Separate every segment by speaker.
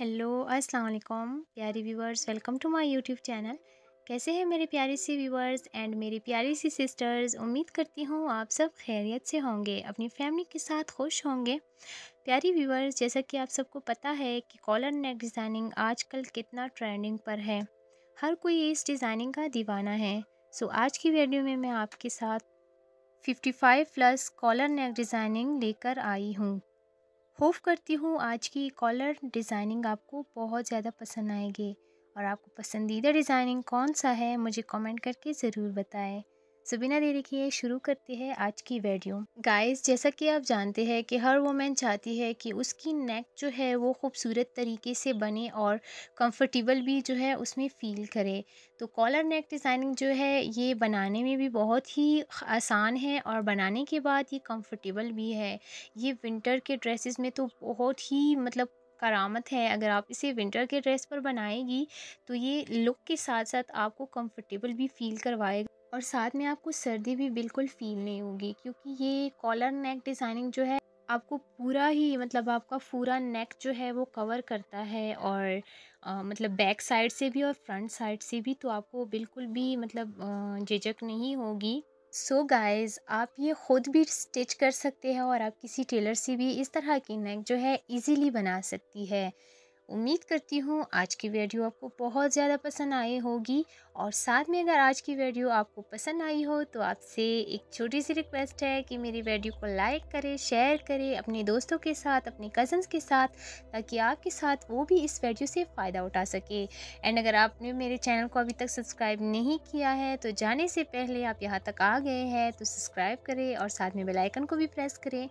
Speaker 1: hello अस्सलाम वालेकुम प्यारे viewers welcome to my YouTube channel कैसे हैं मेरे प्यारे से व्यूवर्स एंड मेरी प्यारी सी सिस्टर्स उम्मीद करती हूँ आप सब खैरियत से होंगे अपनी फैमिली के साथ खुश होंगे प्यारी व्यूवर्स जैसा कि आप सबको पता है कि कॉलर नेक डिज़ाइनिंग आजकल कितना ट्रेंडिंग पर है हर कोई इस डिज़ाइनिंग का दीवाना है सो आज की वीडियो में मैं आपके साथ 55 प्लस कॉलर नेक डिज़ाइनिंग लेकर आई हूँ होप करती हूँ आज की कॉलर डिज़ाइनिंग आपको बहुत ज़्यादा पसंद आएगी और आपको पसंदीदा डिज़ाइनिंग कौन सा है मुझे कमेंट करके ज़रूर बताएं सो बिना देरी किए शुरू करते हैं आज की वीडियो गाइस जैसा कि आप जानते हैं कि हर वोमेन चाहती है कि उसकी नेक जो है वो खूबसूरत तरीके से बने और कंफर्टेबल भी जो है उसमें फ़ील करे तो कॉलर नेक डिज़ाइनिंग जो है ये बनाने में भी बहुत ही आसान है और बनाने के बाद ये कम्फर्टेबल भी है ये विंटर के ड्रेसेस में तो बहुत ही मतलब करामत है अगर आप इसे विंटर के ड्रेस पर बनाएगी तो ये लुक के साथ साथ आपको कंफर्टेबल भी फील करवाएगा और साथ में आपको सर्दी भी बिल्कुल फील नहीं होगी क्योंकि ये कॉलर नेक डिज़ाइनिंग जो है आपको पूरा ही मतलब आपका पूरा नेक जो है वो कवर करता है और आ, मतलब बैक साइड से भी और फ्रंट साइड से भी तो आपको बिल्कुल भी मतलब झिझक नहीं होगी सो so गाइस आप ये ख़ुद भी स्टिच कर सकते हैं और आप किसी टेलर से भी इस तरह की नेक जो है इजीली बना सकती है उम्मीद करती हूँ आज की वीडियो आपको बहुत ज़्यादा पसंद आई होगी और साथ में अगर आज की वीडियो आपको पसंद आई हो तो आपसे एक छोटी सी रिक्वेस्ट है कि मेरी वीडियो को लाइक करें शेयर करें अपने दोस्तों के साथ अपने कज़न्स के साथ ताकि आपके साथ वो भी इस वीडियो से फ़ायदा उठा सके एंड अगर आपने मेरे चैनल को अभी तक सब्सक्राइब नहीं किया है तो जाने से पहले आप यहाँ तक आ गए हैं तो सब्सक्राइब करें और साथ में बेलाइकन को भी प्रेस करें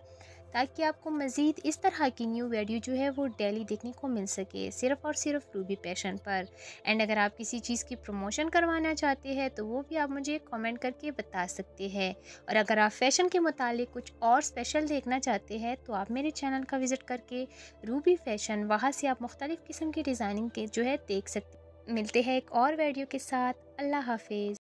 Speaker 1: ताकि आपको मज़ीद इस तरह की न्यू वीडियो जो है वो डेली देखने को मिल सके सिर्फ़ और सिर्फ रूबी पैशन पर एंड अगर आप किसी चीज़ की प्रमोशन करवाना चाहते हैं तो वो भी आप मुझे कमेंट करके बता सकते हैं और अगर आप फैशन के मुतालिक कुछ और स्पेशल देखना चाहते हैं तो आप मेरे चैनल का विज़िट करके रूबी फ़ैशन वहाँ से आप मुख्तलिफ़ किस्म की डिज़ाइनिंग के जो है देख सकते मिलते हैं एक और वीडियो के साथ अल्लाह हाफिज़